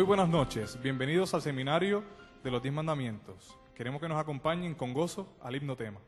Muy buenas noches, bienvenidos al seminario de los diez mandamientos. Queremos que nos acompañen con gozo al himno tema.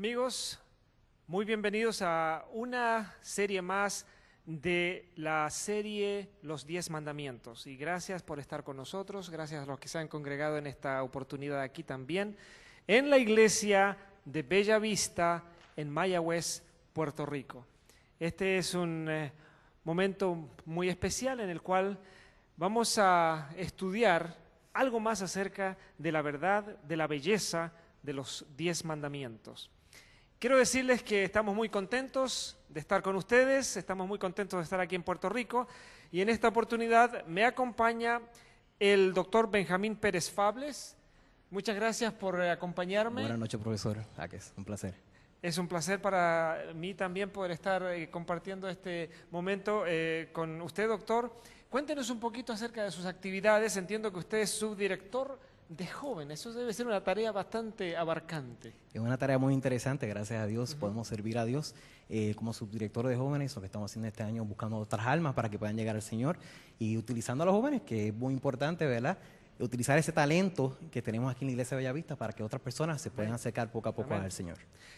Amigos, muy bienvenidos a una serie más de la serie Los Diez Mandamientos. Y gracias por estar con nosotros, gracias a los que se han congregado en esta oportunidad aquí también, en la iglesia de Bella Vista, en Mayagüez, Puerto Rico. Este es un eh, momento muy especial en el cual vamos a estudiar algo más acerca de la verdad, de la belleza de los diez mandamientos. Quiero decirles que estamos muy contentos de estar con ustedes, estamos muy contentos de estar aquí en Puerto Rico y en esta oportunidad me acompaña el doctor Benjamín Pérez Fables. Muchas gracias por acompañarme. Buenas noches, profesor. Ah, es un placer. Es un placer para mí también poder estar eh, compartiendo este momento eh, con usted, doctor. Cuéntenos un poquito acerca de sus actividades. Entiendo que usted es subdirector de jóvenes, Eso debe ser una tarea bastante abarcante. Es una tarea muy interesante, gracias a Dios podemos servir a Dios eh, como subdirector de jóvenes, lo que estamos haciendo este año, buscando otras almas para que puedan llegar al Señor y utilizando a los jóvenes, que es muy importante, ¿verdad? Utilizar ese talento que tenemos aquí en la iglesia de Bellavista para que otras personas se puedan acercar poco a poco al Señor.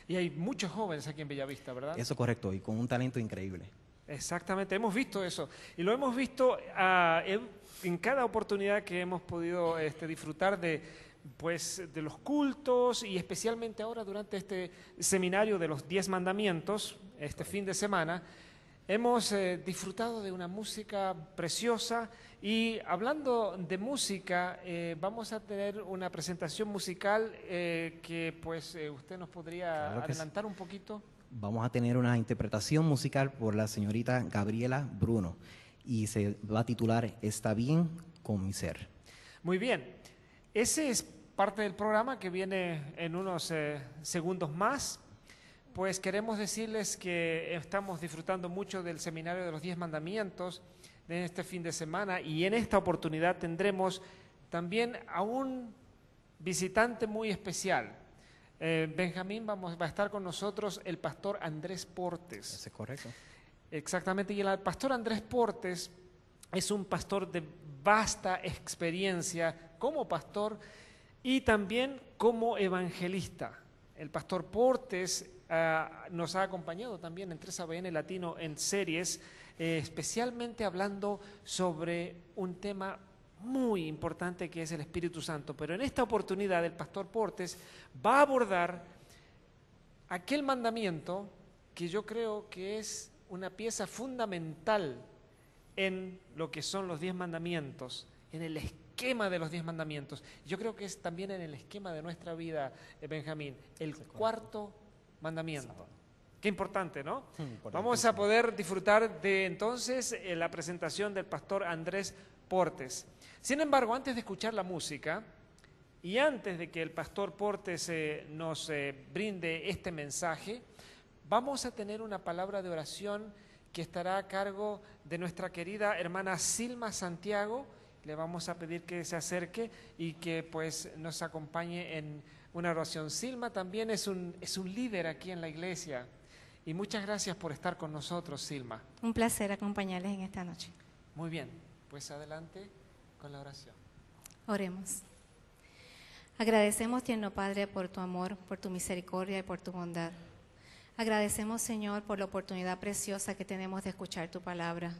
Y hay muchos jóvenes aquí en Bellavista, ¿verdad? Eso es correcto, y con un talento increíble. Exactamente, hemos visto eso. Y lo hemos visto ah, en, cada oportunidad que hemos podido este, disfrutar de, pues, de los cultos y especialmente ahora durante este seminario de los diez mandamientos, este fin de semana. Hemos eh, disfrutado de una música preciosa y hablando de música, eh, vamos a tener una presentación musical eh, que pues usted nos podría adelantar un poquito vamos a tener una interpretación musical por la señorita Gabriela Bruno y se va a titular Está bien con mi ser. Muy bien, ese es parte del programa que viene en unos eh, segundos más. Pues queremos decirles que estamos disfrutando mucho del seminario de los diez mandamientos de este fin de semana y en esta oportunidad tendremos también a un visitante muy especial eh, Benjamín vamos, va a estar con nosotros el pastor Andrés Portes. es correcto. Exactamente, y el pastor Andrés Portes es un pastor de vasta experiencia como pastor y también como evangelista. El pastor Portes ah, nos ha acompañado también en 3ABN Latino en series, eh, especialmente hablando sobre un tema muy importante que es el Espíritu Santo. Pero en esta oportunidad el pastor Portes va a abordar aquel mandamiento que yo creo que es una pieza fundamental en lo que son los diez mandamientos, en el esquema de los diez mandamientos. Yo creo que es también en el esquema de nuestra vida, eh, Benjamín, el cuarto mandamiento. Qué importante, ¿no? Vamos a poder disfrutar de entonces eh, la presentación del pastor Andrés Portes. Sin embargo, antes de escuchar la música y antes de que el pastor Portes eh, nos eh, brinde este mensaje, vamos a tener una palabra de oración que estará a cargo de nuestra querida hermana Silma Santiago. Le vamos a pedir que se acerque y que pues nos acompañe en una oración. Silma también es es un líder aquí en la iglesia. Y muchas gracias por estar con nosotros, Silma. Un placer acompañarles en esta noche. Muy bien, pues adelante con la oración. Oremos. Agradecemos, tierno Padre, por tu amor, por tu misericordia y por tu bondad. Agradecemos, Señor, por la oportunidad preciosa que tenemos de escuchar tu palabra,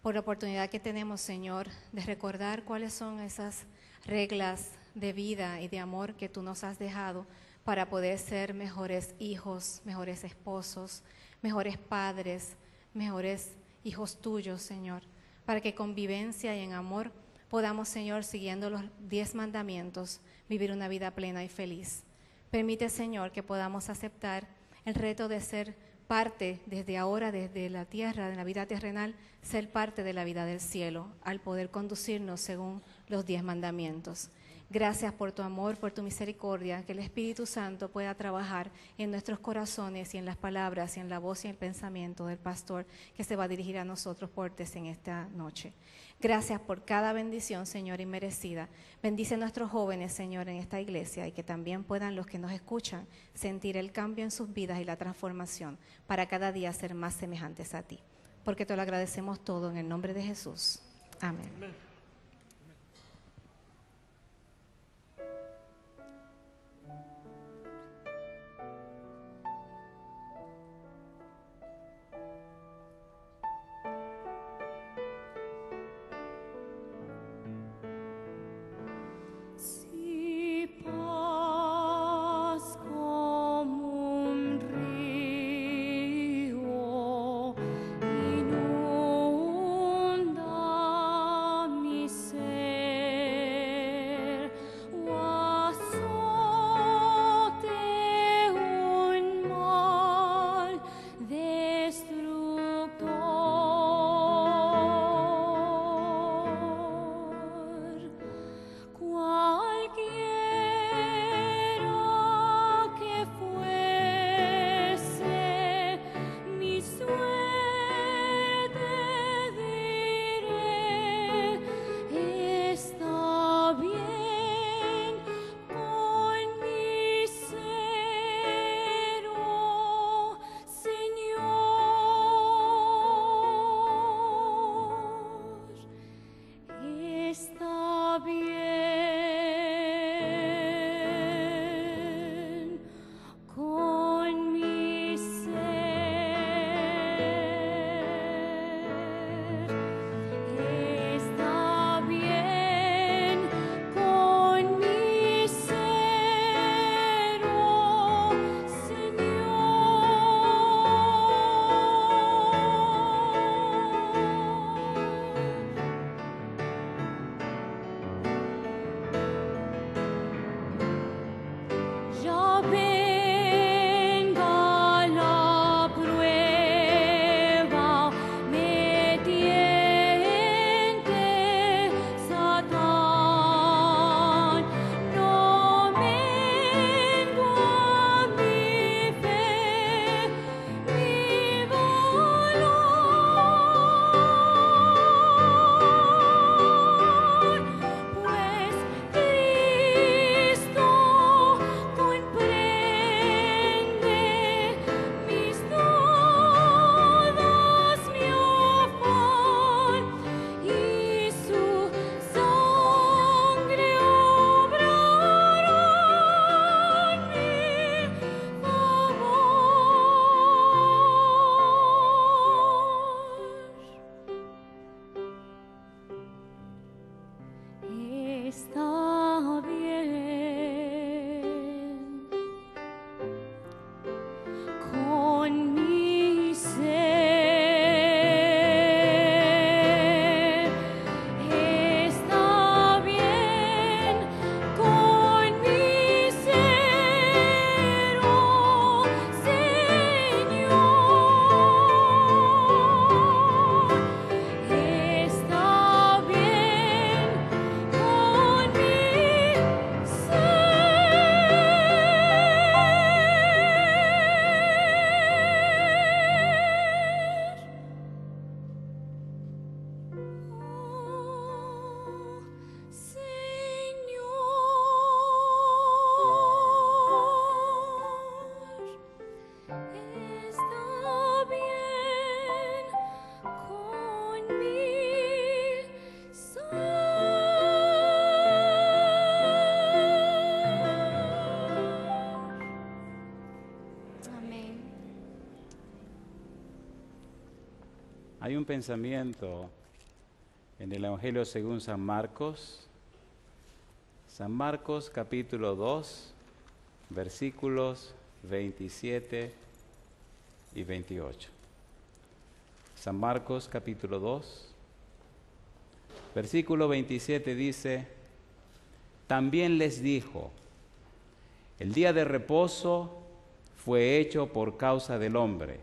por la oportunidad que tenemos, Señor, de recordar cuáles son esas reglas de vida y de amor que tú nos has dejado para poder ser mejores hijos, mejores esposos, mejores padres, mejores hijos tuyos, Señor, para que convivencia y en amor podamos, Señor, siguiendo los diez mandamientos, vivir una vida plena y feliz. Permite, Señor, que podamos aceptar el reto de ser parte desde ahora, desde la tierra, de la vida terrenal, ser parte de la vida del cielo, al poder conducirnos según los diez mandamientos. Gracias por tu amor, por tu misericordia, que el Espíritu Santo pueda trabajar en nuestros corazones y en las palabras y en la voz y el pensamiento del pastor que se va a dirigir a nosotros portes en esta noche. Gracias por cada bendición, Señor, inmerecida. Bendice a nuestros jóvenes, Señor, en esta iglesia y que también puedan los que nos escuchan sentir el cambio en sus vidas y la transformación para cada día ser más semejantes a ti. Porque te lo agradecemos todo en el nombre de Jesús. Amén. Stop. pensamiento en el Evangelio según San Marcos. San Marcos capítulo 2, versículos 27 y 28. San Marcos capítulo 2, versículo 27 dice, también les dijo, el día de reposo fue hecho por causa del hombre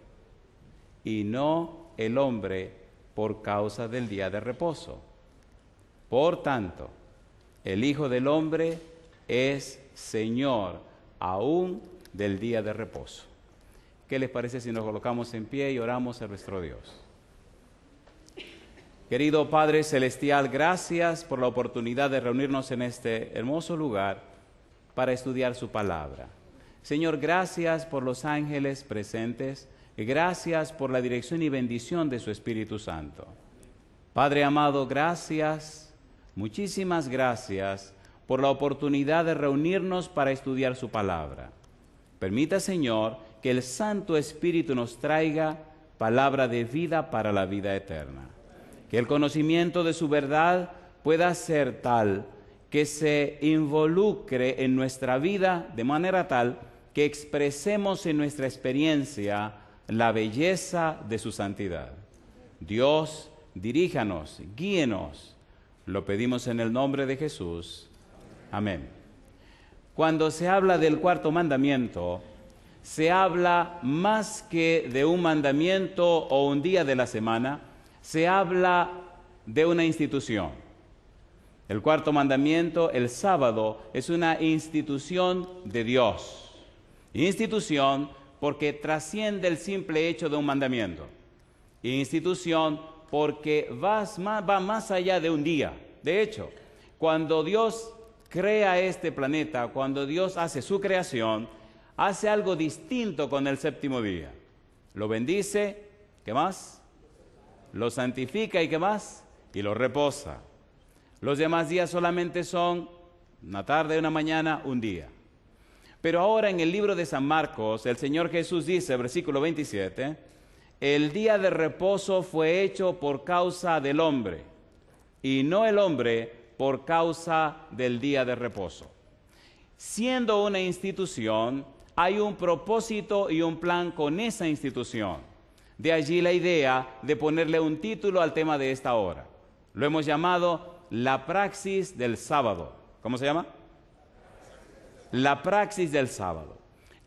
y no el hombre por causa del día de reposo. Por tanto, el Hijo del Hombre es Señor aún del día de reposo. ¿Qué les parece si nos colocamos en pie y oramos a nuestro Dios? Querido Padre Celestial, gracias por la oportunidad de reunirnos en este hermoso lugar para estudiar su palabra. Señor, gracias por los ángeles presentes Gracias por la dirección y bendición de su Espíritu Santo. Padre amado, gracias, muchísimas gracias por la oportunidad de reunirnos para estudiar su palabra. Permita, Señor, que el Santo Espíritu nos traiga palabra de vida para la vida eterna. Que el conocimiento de su verdad pueda ser tal que se involucre en nuestra vida de manera tal que expresemos en nuestra experiencia la belleza de su santidad. Dios, diríjanos, guíenos. Lo pedimos en el nombre de Jesús. Amén. Cuando se habla del cuarto mandamiento, se habla más que de un mandamiento o un día de la semana, se habla de una institución. El cuarto mandamiento, el sábado, es una institución de Dios. Institución porque trasciende el simple hecho de un mandamiento. Institución porque va más allá de un día. De hecho, cuando Dios crea este planeta, cuando Dios hace su creación, hace algo distinto con el séptimo día. Lo bendice, ¿qué más? Lo santifica y ¿qué más? Y lo reposa. Los demás días solamente son una tarde, una mañana, un día. Pero ahora en el libro de San Marcos, el Señor Jesús dice, versículo 27, el día de reposo fue hecho por causa del hombre y no el hombre por causa del día de reposo. Siendo una institución, hay un propósito y un plan con esa institución. De allí la idea de ponerle un título al tema de esta hora. Lo hemos llamado la praxis del sábado. ¿Cómo se llama? la praxis del sábado.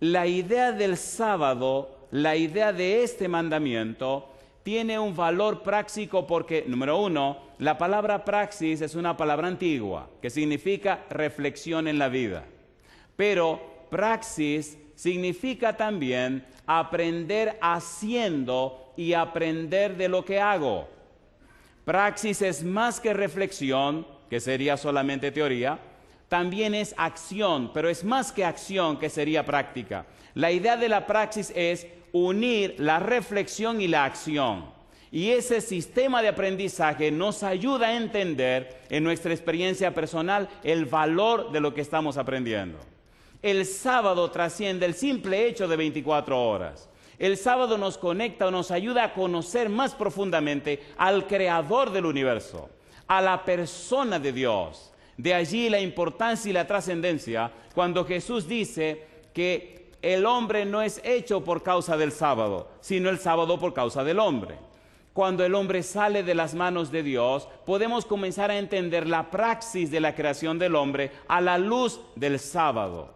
La idea del sábado, la idea de este mandamiento, tiene un valor práctico porque, número uno, la palabra praxis es una palabra antigua que significa reflexión en la vida. Pero praxis significa también aprender haciendo y aprender de lo que hago. Praxis es más que reflexión, que sería solamente teoría también es acción, pero es más que acción que sería práctica. La idea de la praxis es unir la reflexión y la acción. Y ese sistema de aprendizaje nos ayuda a entender en nuestra experiencia personal el valor de lo que estamos aprendiendo. El sábado trasciende el simple hecho de 24 horas. El sábado nos conecta o nos ayuda a conocer más profundamente al creador del universo, a la persona de Dios, de allí la importancia y la trascendencia cuando Jesús dice que el hombre no es hecho por causa del sábado, sino el sábado por causa del hombre. Cuando el hombre sale de las manos de Dios, podemos comenzar a entender la praxis de la creación del hombre a la luz del sábado.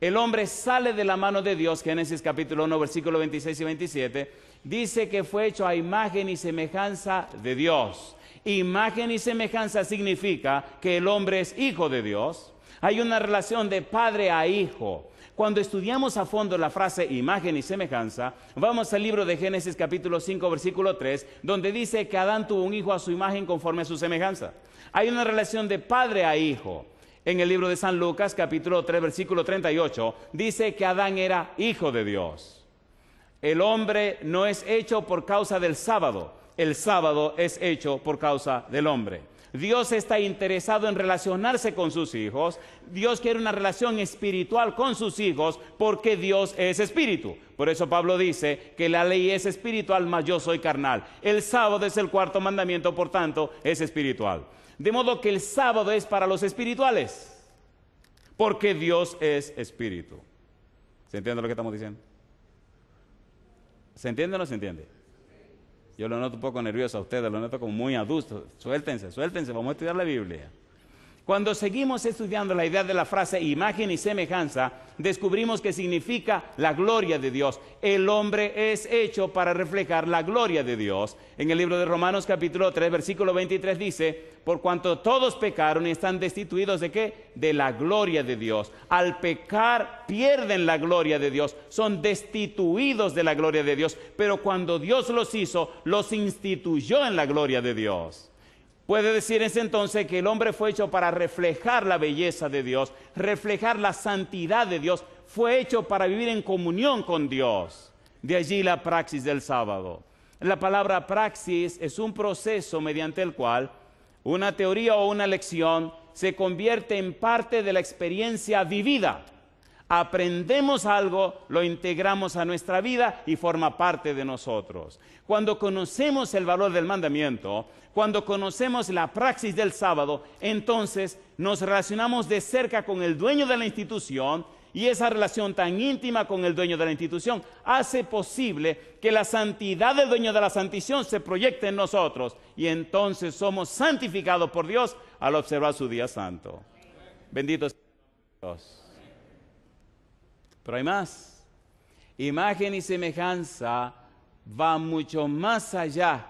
El hombre sale de la mano de Dios, Génesis capítulo 1, versículo 26 y 27, dice que fue hecho a imagen y semejanza de Dios. Imagen y semejanza significa que el hombre es hijo de Dios. Hay una relación de padre a hijo. Cuando estudiamos a fondo la frase imagen y semejanza, vamos al libro de Génesis capítulo 5 versículo 3, donde dice que Adán tuvo un hijo a su imagen conforme a su semejanza. Hay una relación de padre a hijo. En el libro de San Lucas capítulo 3 versículo 38 dice que Adán era hijo de Dios. El hombre no es hecho por causa del sábado, el sábado es hecho por causa del hombre. Dios está interesado en relacionarse con sus hijos. Dios quiere una relación espiritual con sus hijos porque Dios es espíritu. Por eso Pablo dice que la ley es espiritual, mas yo soy carnal. El sábado es el cuarto mandamiento, por tanto, es espiritual. De modo que el sábado es para los espirituales porque Dios es espíritu. ¿Se entiende lo que estamos diciendo? ¿Se entiende o no se entiende? Yo lo noto un poco nervioso a ustedes, lo noto como muy adusto. Suéltense, suéltense, vamos a estudiar la Biblia. Cuando seguimos estudiando la idea de la frase imagen y semejanza, descubrimos que significa la gloria de Dios. El hombre es hecho para reflejar la gloria de Dios. En el libro de Romanos capítulo 3, versículo 23 dice, por cuanto todos pecaron y están destituidos de qué? De la gloria de Dios. Al pecar pierden la gloria de Dios, son destituidos de la gloria de Dios, pero cuando Dios los hizo, los instituyó en la gloria de Dios. Puede decirse entonces que el hombre fue hecho para reflejar la belleza de Dios, reflejar la santidad de Dios, fue hecho para vivir en comunión con Dios. De allí la praxis del sábado. La palabra praxis es un proceso mediante el cual una teoría o una lección se convierte en parte de la experiencia vivida aprendemos algo, lo integramos a nuestra vida y forma parte de nosotros. Cuando conocemos el valor del mandamiento, cuando conocemos la praxis del sábado, entonces nos relacionamos de cerca con el dueño de la institución y esa relación tan íntima con el dueño de la institución hace posible que la santidad del dueño de la santición se proyecte en nosotros y entonces somos santificados por Dios al observar su día santo. Bendito sea Dios. Pero hay más. Imagen y semejanza va mucho más allá.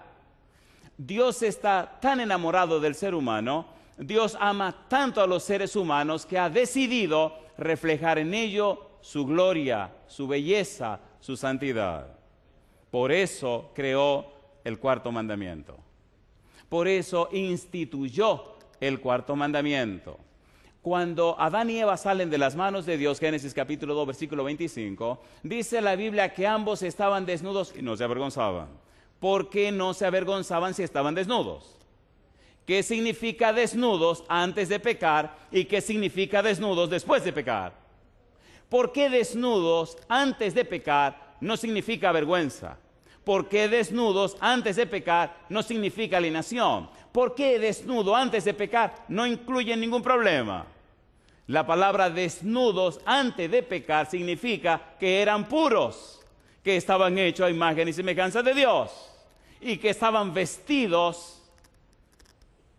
Dios está tan enamorado del ser humano, Dios ama tanto a los seres humanos que ha decidido reflejar en ello su gloria, su belleza, su santidad. Por eso creó el cuarto mandamiento. Por eso instituyó el cuarto mandamiento cuando Adán y Eva salen de las manos de Dios, Génesis capítulo 2, versículo 25, dice la Biblia que ambos estaban desnudos y no se avergonzaban. ¿Por qué no se avergonzaban si estaban desnudos? ¿Qué significa desnudos antes de pecar y qué significa desnudos después de pecar? ¿Por qué desnudos antes de pecar no significa vergüenza? ¿Por qué desnudos antes de pecar no significa alienación? ¿Por qué desnudo antes de pecar? No incluye ningún problema. La palabra desnudos antes de pecar significa que eran puros, que estaban hechos a imagen y semejanza de Dios y que estaban vestidos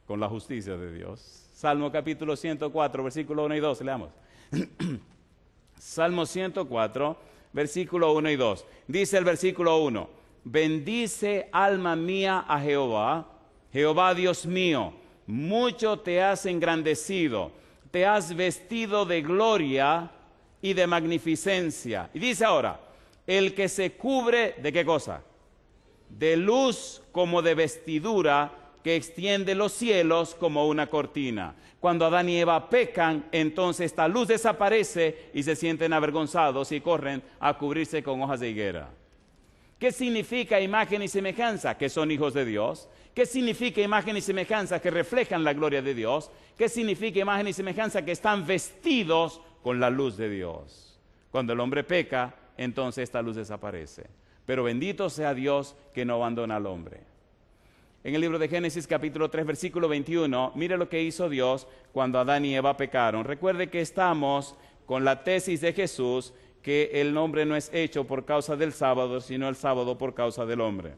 con la justicia de Dios. Salmo capítulo 104, versículo 1 y 2, leamos. Salmo 104, versículo 1 y 2. Dice el versículo 1, bendice alma mía a Jehová Jehová Dios mío, mucho te has engrandecido, te has vestido de gloria y de magnificencia. Y dice ahora, el que se cubre de qué cosa? De luz como de vestidura que extiende los cielos como una cortina. Cuando Adán y Eva pecan, entonces esta luz desaparece y se sienten avergonzados y corren a cubrirse con hojas de higuera. ¿Qué significa imagen y semejanza? Que son hijos de Dios, ¿Qué significa imagen y semejanza? Que reflejan la gloria de Dios. ¿Qué significa imagen y semejanza? Que están vestidos con la luz de Dios. Cuando el hombre peca, entonces esta luz desaparece. Pero bendito sea Dios que no abandona al hombre. En el libro de Génesis capítulo 3 versículo 21, mire lo que hizo Dios cuando Adán y Eva pecaron. Recuerde que estamos con la tesis de Jesús que el hombre no es hecho por causa del sábado, sino el sábado por causa del hombre.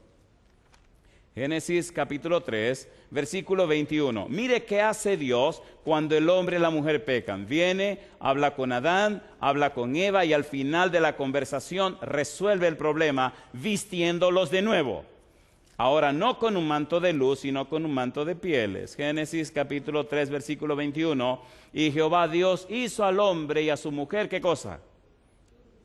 Génesis capítulo 3, versículo 21. Mire qué hace Dios cuando el hombre y la mujer pecan. Viene, habla con Adán, habla con Eva y al final de la conversación resuelve el problema vistiéndolos de nuevo. Ahora no con un manto de luz, sino con un manto de pieles. Génesis capítulo 3, versículo 21. Y Jehová Dios hizo al hombre y a su mujer, ¿qué cosa?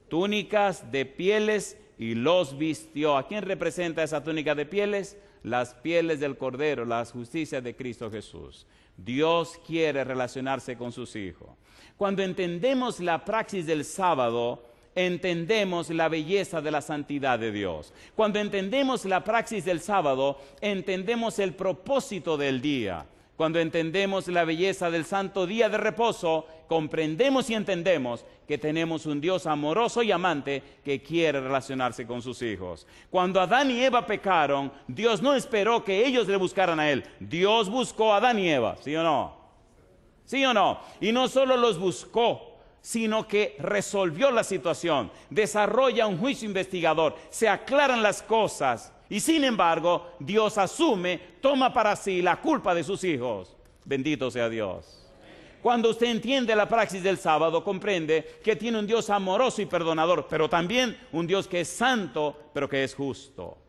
Túnicas de pieles y los vistió. ¿A quién representa esa túnica de pieles? las pieles del Cordero, las justicia de Cristo Jesús. Dios quiere relacionarse con sus hijos. Cuando entendemos la praxis del sábado, entendemos la belleza de la santidad de Dios. Cuando entendemos la praxis del sábado, entendemos el propósito del día. Cuando entendemos la belleza del santo día de reposo, comprendemos y entendemos que tenemos un Dios amoroso y amante que quiere relacionarse con sus hijos. Cuando Adán y Eva pecaron, Dios no esperó que ellos le buscaran a Él. Dios buscó a Adán y Eva, ¿sí o no? ¿Sí o no? Y no solo los buscó, sino que resolvió la situación, desarrolla un juicio investigador, se aclaran las cosas y sin embargo Dios asume, toma para sí la culpa de sus hijos. Bendito sea Dios. Cuando usted entiende la praxis del sábado, comprende que tiene un Dios amoroso y perdonador, pero también un Dios que es santo, pero que es justo.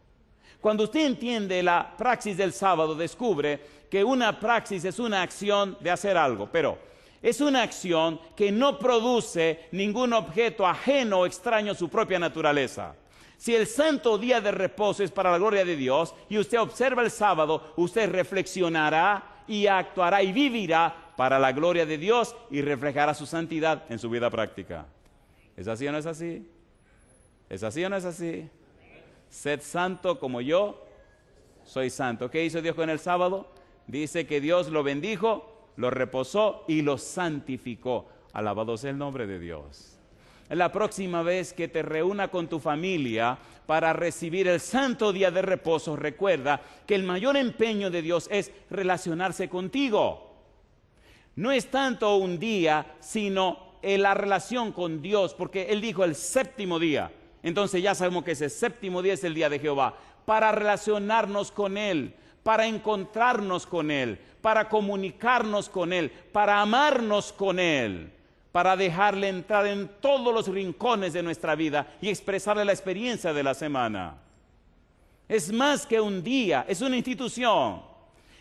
Cuando usted entiende la praxis del sábado, descubre que una praxis es una acción de hacer algo, pero es una acción que no produce ningún objeto ajeno o extraño a su propia naturaleza. Si el santo día de reposo es para la gloria de Dios y usted observa el sábado, usted reflexionará y actuará y vivirá para la gloria de Dios y reflejará su santidad en su vida práctica. ¿Es así o no es así? ¿Es así o no es así? Sed santo como yo soy santo. ¿Qué hizo Dios con el sábado? Dice que Dios lo bendijo lo reposó y lo santificó. Alabado sea el nombre de Dios. La próxima vez que te reúna con tu familia para recibir el santo día de reposo, recuerda que el mayor empeño de Dios es relacionarse contigo. No es tanto un día, sino en eh, la relación con Dios, porque Él dijo el séptimo día. Entonces ya sabemos que ese séptimo día es el día de Jehová, para relacionarnos con Él, para encontrarnos con Él, para comunicarnos con Él, para amarnos con Él, para dejarle entrar en todos los rincones de nuestra vida y expresarle la experiencia de la semana. Es más que un día, es una institución.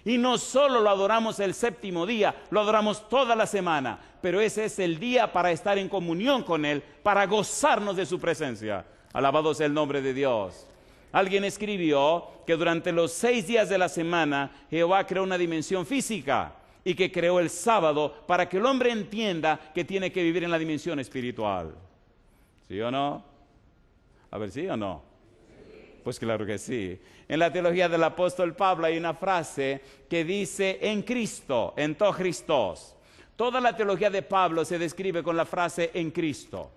Y no solo lo adoramos el séptimo día, lo adoramos toda la semana, pero ese es el día para estar en comunión con Él, para gozarnos de su presencia. Alabado sea el nombre de Dios. Alguien escribió que durante los seis días de la semana Jehová creó una dimensión física y que creó el sábado para que el hombre entienda que tiene que vivir en la dimensión espiritual. ¿Sí o no? A ver, ¿sí o no? Pues claro que sí. En la teología del apóstol Pablo hay una frase que dice en Cristo, en todo Cristos. Toda la teología de Pablo se describe con la frase en Cristo.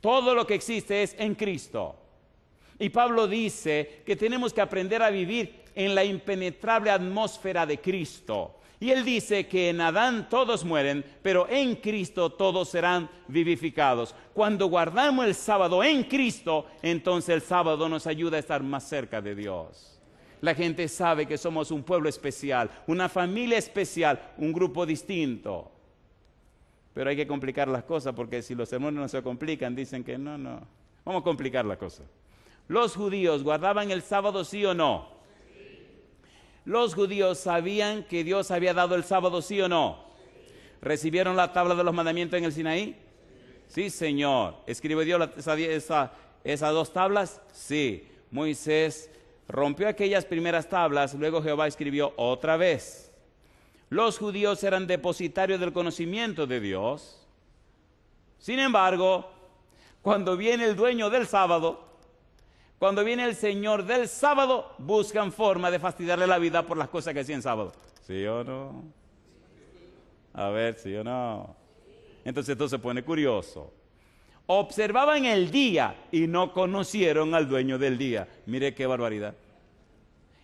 Todo lo que existe es en Cristo. Y Pablo dice que tenemos que aprender a vivir en la impenetrable atmósfera de Cristo. Y él dice que en Adán todos mueren, pero en Cristo todos serán vivificados. Cuando guardamos el sábado en Cristo, entonces el sábado nos ayuda a estar más cerca de Dios. La gente sabe que somos un pueblo especial, una familia especial, un grupo distinto. Pero hay que complicar las cosas porque si los hermanos no se complican, dicen que no, no. Vamos a complicar las cosas. Los judíos guardaban el sábado, sí o no. Los judíos sabían que Dios había dado el sábado, sí o no. ¿Recibieron la tabla de los mandamientos en el Sinaí? Sí, Señor. ¿Escribió Dios esas dos tablas? Sí. Moisés rompió aquellas primeras tablas, luego Jehová escribió otra vez. Los judíos eran depositarios del conocimiento de Dios. Sin embargo, cuando viene el dueño del sábado, cuando viene el Señor del sábado, buscan forma de fastidiarle la vida por las cosas que hacían sábado. ¿Sí o no? A ver, ¿sí o no? Entonces esto se pone curioso. Observaban el día y no conocieron al dueño del día. Mire qué barbaridad.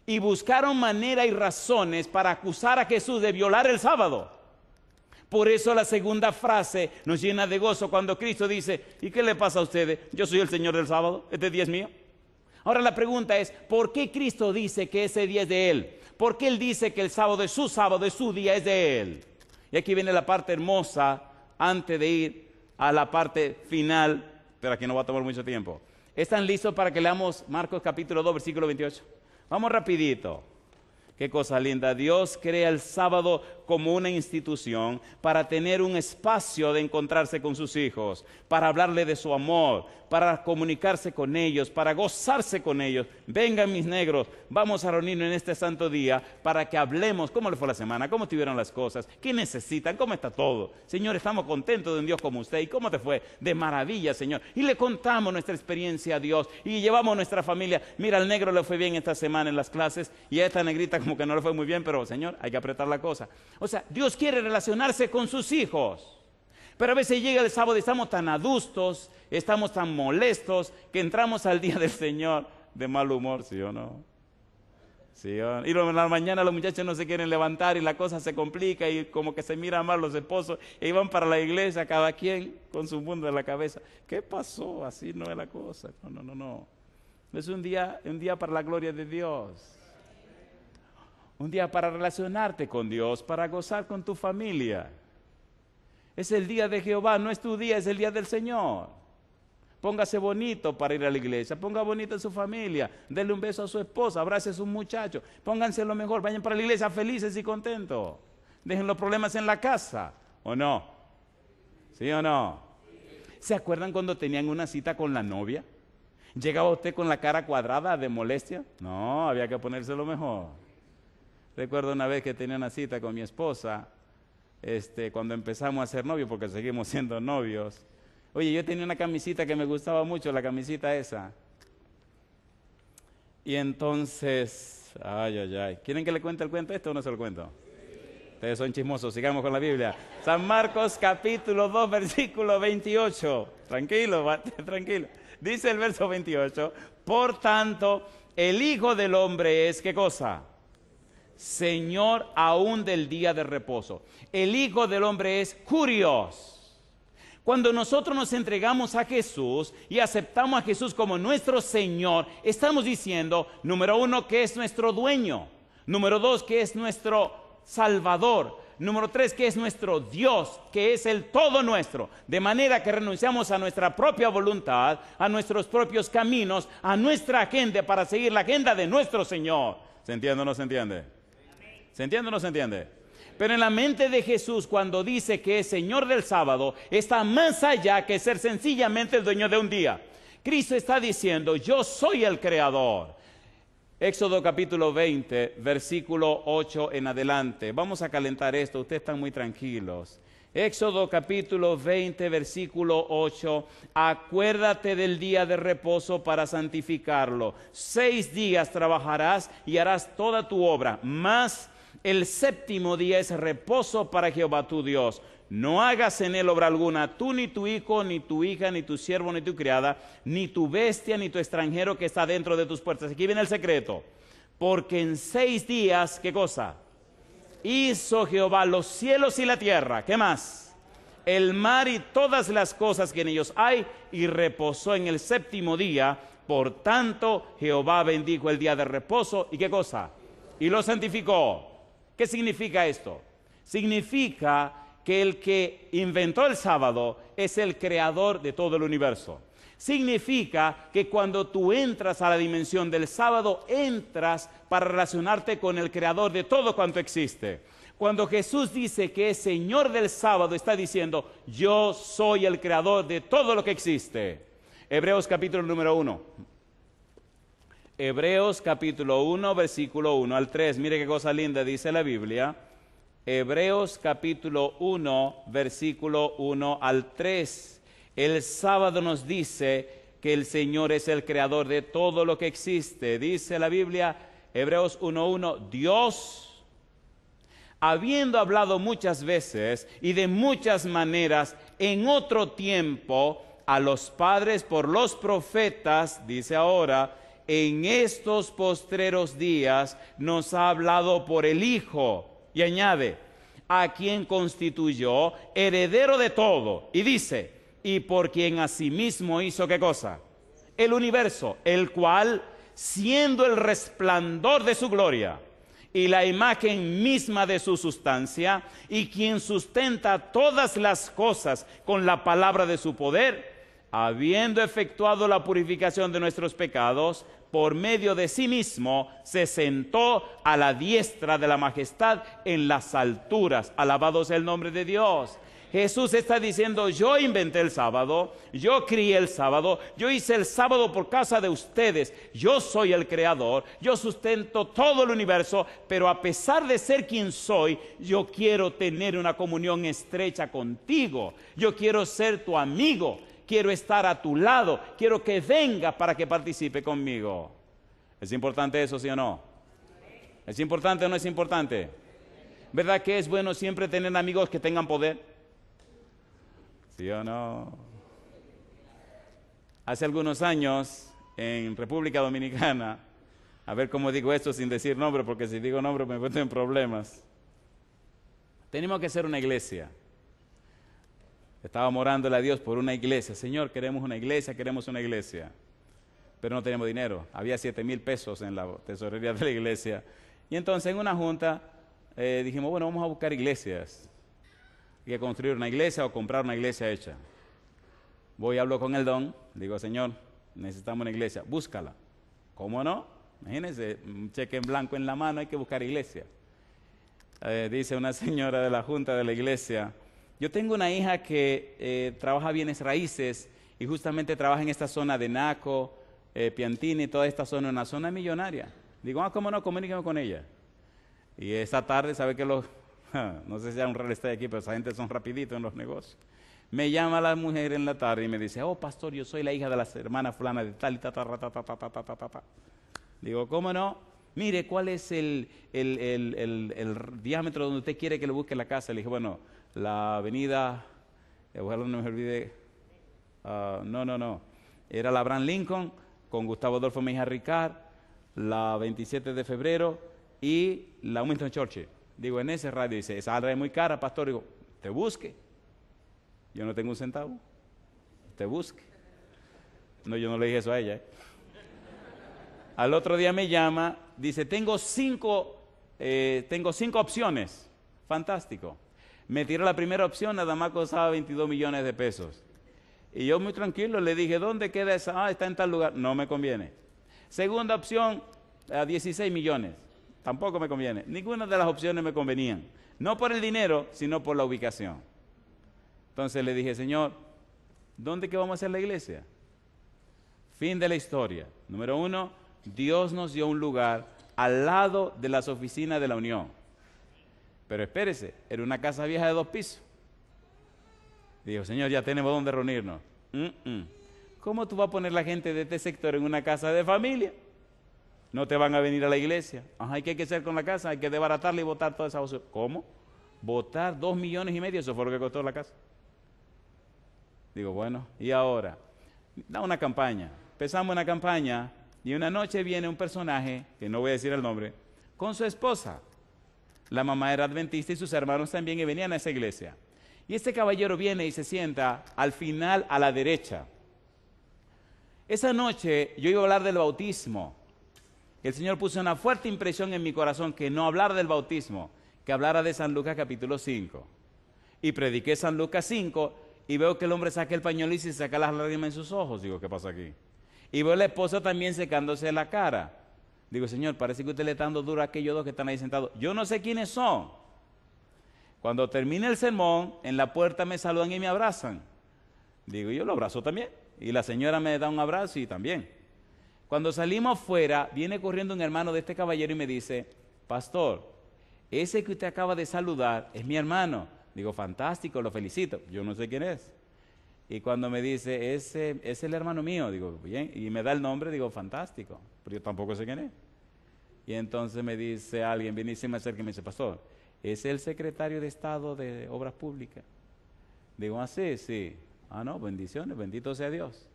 Y buscaron manera y razones para acusar a Jesús de violar el sábado. Por eso la segunda frase nos llena de gozo cuando Cristo dice, ¿y qué le pasa a ustedes? Yo soy el Señor del sábado, este día es mío. Ahora la pregunta es, ¿por qué Cristo dice que ese día es de Él? ¿Por qué Él dice que el sábado es su sábado, es su día, es de Él? Y aquí viene la parte hermosa antes de ir a la parte final, pero aquí no va a tomar mucho tiempo. ¿Están listos para que leamos Marcos capítulo 2, versículo 28? Vamos rapidito. Qué cosa linda. Dios crea el sábado como una institución para tener un espacio de encontrarse con sus hijos, para hablarle de su amor, para comunicarse con ellos, para gozarse con ellos. Vengan mis negros, vamos a reunirnos en este santo día para que hablemos cómo le fue la semana, cómo estuvieron las cosas, qué necesitan, cómo está todo. Señor, estamos contentos de un Dios como usted y cómo te fue. De maravilla, Señor. Y le contamos nuestra experiencia a Dios y llevamos a nuestra familia. Mira, al negro le fue bien esta semana en las clases y a esta negrita como que no le fue muy bien, pero Señor, hay que apretar la cosa. O sea, Dios quiere relacionarse con sus hijos. Pero a veces llega el sábado y estamos tan adustos, estamos tan molestos, que entramos al día del Señor de mal humor, ¿sí o no? ¿Sí o Y en la mañana los muchachos no se quieren levantar y la cosa se complica y como que se miran mal los esposos y van para la iglesia cada quien con su mundo en la cabeza. ¿Qué pasó? Así no es la cosa. No, no, no, no. Es un día, un día para la gloria de Dios un día para relacionarte con Dios, para gozar con tu familia. Es el día de Jehová, no es tu día, es el día del Señor. Póngase bonito para ir a la iglesia, ponga bonito a su familia, denle un beso a su esposa, abrace a su muchacho, pónganse lo mejor, vayan para la iglesia felices y contentos. Dejen los problemas en la casa, ¿o no? ¿Sí o no? ¿Se acuerdan cuando tenían una cita con la novia? ¿Llegaba usted con la cara cuadrada de molestia? No, había que ponérselo mejor. Recuerdo una vez que tenía una cita con mi esposa, este, cuando empezamos a ser novios, porque seguimos siendo novios. Oye, yo tenía una camisita que me gustaba mucho, la camisita esa. Y entonces, ay, ay, ay. ¿Quieren que le cuente el cuento esto o no se lo cuento? Ustedes son chismosos, sigamos con la Biblia. San Marcos capítulo 2, versículo 28. Tranquilo, tranquilo. Dice el verso 28, por tanto, el Hijo del Hombre es qué cosa? Señor aún del día de reposo. El Hijo del Hombre es curioso. Cuando nosotros nos entregamos a Jesús y aceptamos a Jesús como nuestro Señor, estamos diciendo, número uno, que es nuestro dueño. Número dos, que es nuestro Salvador. Número tres, que es nuestro Dios, que es el todo nuestro. De manera que renunciamos a nuestra propia voluntad, a nuestros propios caminos, a nuestra agenda para seguir la agenda de nuestro Señor. ¿Se entiende o no se entiende? ¿Se entiende o no se entiende? Pero en la mente de Jesús, cuando dice que es Señor del sábado, está más allá que ser sencillamente el dueño de un día. Cristo está diciendo, yo soy el creador. Éxodo capítulo 20, versículo 8 en adelante. Vamos a calentar esto, ustedes están muy tranquilos. Éxodo capítulo 20, versículo 8. Acuérdate del día de reposo para santificarlo. Seis días trabajarás y harás toda tu obra, más el séptimo día es reposo para Jehová tu Dios. No hagas en él obra alguna, tú ni tu hijo, ni tu hija, ni tu siervo, ni tu criada, ni tu bestia, ni tu extranjero que está dentro de tus puertas. Aquí viene el secreto. Porque en seis días, ¿qué cosa? Hizo Jehová los cielos y la tierra. ¿Qué más? El mar y todas las cosas que en ellos hay. Y reposó en el séptimo día. Por tanto, Jehová bendijo el día de reposo. ¿Y qué cosa? Y lo santificó ¿Qué significa esto? Significa que el que inventó el sábado es el creador de todo el universo. Significa que cuando tú entras a la dimensión del sábado, entras para relacionarte con el creador de todo cuanto existe. Cuando Jesús dice que es Señor del sábado, está diciendo, yo soy el creador de todo lo que existe. Hebreos capítulo número 1. Hebreos capítulo 1, versículo 1 al 3. Mire qué cosa linda dice la Biblia. Hebreos capítulo 1, versículo 1 al 3. El sábado nos dice que el Señor es el creador de todo lo que existe. Dice la Biblia, Hebreos 1... Dios, habiendo hablado muchas veces y de muchas maneras en otro tiempo a los padres por los profetas, dice ahora, en estos postreros días nos ha hablado por el Hijo. Y añade, a quien constituyó heredero de todo. Y dice, y por quien asimismo hizo qué cosa? El universo, el cual, siendo el resplandor de su gloria, y la imagen misma de su sustancia, y quien sustenta todas las cosas con la palabra de su poder, habiendo efectuado la purificación de nuestros pecados, por medio de sí mismo se sentó a la diestra de la majestad en las alturas. Alabado sea el nombre de Dios. Jesús está diciendo, yo inventé el sábado, yo crié el sábado, yo hice el sábado por casa de ustedes, yo soy el creador, yo sustento todo el universo, pero a pesar de ser quien soy, yo quiero tener una comunión estrecha contigo, yo quiero ser tu amigo, quiero estar a tu lado, quiero que venga para que participe conmigo. ¿Es importante eso, sí o no? ¿Es importante o no es importante? ¿Verdad que es bueno siempre tener amigos que tengan poder? ¿Sí o no? Hace algunos años, en República Dominicana, a ver cómo digo esto sin decir nombre, porque si digo nombre me meto en problemas. Tenemos que ser una iglesia estaba morándole a Dios por una iglesia. Señor, queremos una iglesia, queremos una iglesia. Pero no tenemos dinero. Había 7 mil pesos en la tesorería de la iglesia. Y entonces en una junta eh, dijimos, bueno, vamos a buscar iglesias. Hay que construir una iglesia o comprar una iglesia hecha. Voy, y hablo con el don, digo, Señor, necesitamos una iglesia, búscala. ¿Cómo no? Imagínense, un cheque en blanco en la mano, hay que buscar iglesia. Eh, dice una señora de la junta de la iglesia, yo tengo una hija que eh, trabaja bienes raíces y justamente trabaja en esta zona de Naco, eh, Piantini, toda esta zona, una zona millonaria. Digo, ah, ¿cómo no? Comuníqueme con ella. Y esa tarde, ¿sabe que los... no sé si hay un real estate aquí, pero esa gente son rapiditos en los negocios. Me llama la mujer en la tarde y me dice, oh, pastor, yo soy la hija de las hermanas fulanas de tal y ta, ta, ta, ta, ta, ta, ta, ta, Digo, ¿cómo no? Mire, ¿cuál es el, el diámetro donde usted quiere que le busque la casa? Le dije, bueno, la avenida, eh, ojalá no me olvide, ah, no, no, no, era la Abraham Lincoln con Gustavo Adolfo Mejía Ricard, la 27 de febrero y la Winston Churchill. Digo, en ese radio dice, esa radio es muy cara, pastor. Digo, te busque. Yo no tengo un centavo. Te busque. No, yo no le dije eso a ella. ¿eh? Al otro día me llama, dice, tengo cinco, eh, tengo cinco opciones. Fantástico. Me tiró la primera opción, nada más costaba 22 millones de pesos. Y yo muy tranquilo le dije, ¿dónde queda esa? Ah, está en tal lugar. No me conviene. Segunda opción, a 16 millones. Tampoco me conviene. Ninguna de las opciones me convenían. No por el dinero, sino por la ubicación. Entonces le dije, Señor, ¿dónde que vamos a hacer la iglesia? Fin de la historia. Número uno, Dios nos dio un lugar al lado de las oficinas de la Unión. Pero espérese, era una casa vieja de dos pisos. Digo, Señor, ya tenemos donde reunirnos. ¿Cómo tú vas a poner la gente de este sector en una casa de familia? No te van a venir a la iglesia. Ajá, hay que hacer con la casa? Hay que desbaratarla y votar toda esa basura. ¿Cómo? Votar dos millones y medio, eso fue lo que costó la casa. Digo, bueno, ¿y ahora? Da una campaña. Empezamos una campaña y una noche viene un personaje, que no voy a decir el nombre, con su esposa. La mamá era adventista y sus hermanos también y venían a esa iglesia. Y este caballero viene y se sienta al final a la derecha. Esa noche yo iba a hablar del bautismo. El Señor puso una fuerte impresión en mi corazón que no hablar del bautismo, que hablara de San Lucas capítulo 5. Y prediqué San Lucas 5 y veo que el hombre saca el pañuelo y se saca las lágrimas en sus ojos. Digo, ¿qué pasa aquí? Y veo a la esposa también secándose la cara. Digo, Señor, parece que usted le está dando duro a aquellos dos que están ahí sentados. Yo no sé quiénes son. Cuando termine el sermón, en la puerta me saludan y me abrazan. Digo, yo lo abrazo también. Y la señora me da un abrazo y también. Cuando salimos afuera, viene corriendo un hermano de este caballero y me dice, pastor, ese que usted acaba de saludar es mi hermano. Digo, fantástico, lo felicito. Yo no sé quién es. Y cuando me dice, ese es el hermano mío, digo, bien, y me da el nombre, digo, fantástico pero yo tampoco sé quién es. Y entonces me dice alguien, viene y se me acerca y me dice, pastor, es el secretario de Estado de Obras Públicas. Digo, ah, sí, sí. Ah, no, bendiciones, bendito sea Dios.